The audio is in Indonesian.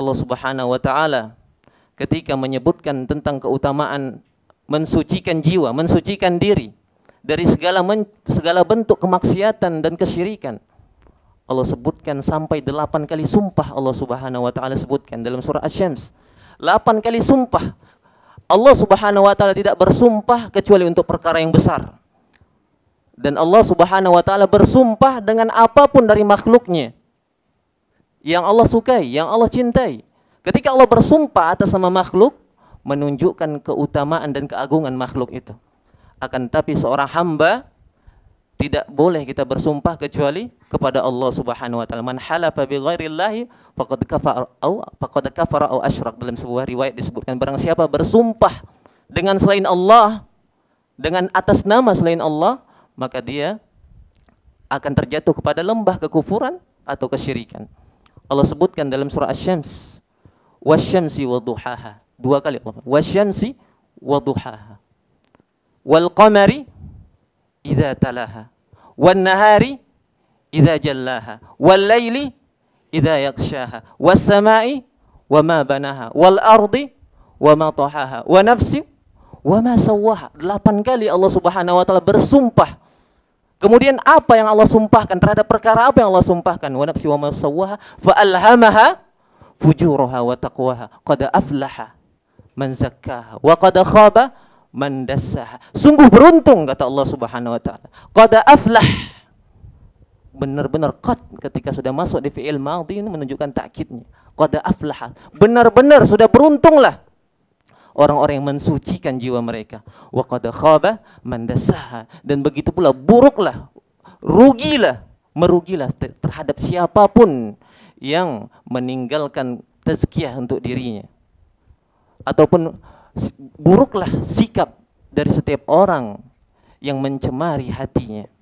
Allah Subhanahu wa taala ketika menyebutkan tentang keutamaan mensucikan jiwa, mensucikan diri dari segala men, segala bentuk kemaksiatan dan kesyirikan. Allah sebutkan sampai delapan kali sumpah Allah Subhanahu wa taala sebutkan dalam surah Asy-Syams. Delapan kali sumpah. Allah Subhanahu wa taala tidak bersumpah kecuali untuk perkara yang besar. Dan Allah Subhanahu wa taala bersumpah dengan apapun dari makhluknya yang Allah sukai, yang Allah cintai. Ketika Allah bersumpah atas nama makhluk, menunjukkan keutamaan dan keagungan makhluk itu. Akan tapi seorang hamba tidak boleh kita bersumpah kecuali kepada Allah Subhanahu wa taala. Man halafa bi ghairillahi faqad kafara au faqad kafara au asyrak dalam sebuah riwayat disebutkan barang siapa bersumpah dengan selain Allah dengan atas nama selain Allah maka dia akan terjatuh kepada lembah kekufuran atau kesyirikan. Allah sebutkan dalam surah Asy-Syams, "Wasyamsi waduhaha." Dua kali Allah. "Wasyamsi waduhaha." "Wal qamari idza talaha." "Wan nahari idza jallaha." "Wal laili idza yaghshaha." "Was samai wama banaha." "Wal ardi wama tahaha." "Wa nafsi wama sawaha." Delapan kali Allah Subhanahu wa taala bersumpah Kemudian apa yang Allah sumpahkan terhadap perkara apa yang Allah sumpahkan? Wa nafsi wa ma sawwaha fa alhamaha fujuraha wa taqwaha qad aflaha man zakkaha wa qad khaba man dassaha. Sungguh beruntung kata Allah Subhanahu wa taala. Qad aflah benar-benar qad ketika sudah masuk di fi'il madhi ini menunjukkan takkidnya. Qad aflaha. Benar-benar sudah beruntunglah orang-orang yang mensucikan jiwa mereka. Wa qad khaba man Dan begitu pula buruklah, rugilah, merugilah terhadap siapapun yang meninggalkan tazkiyah untuk dirinya. Ataupun buruklah sikap dari setiap orang yang mencemari hatinya.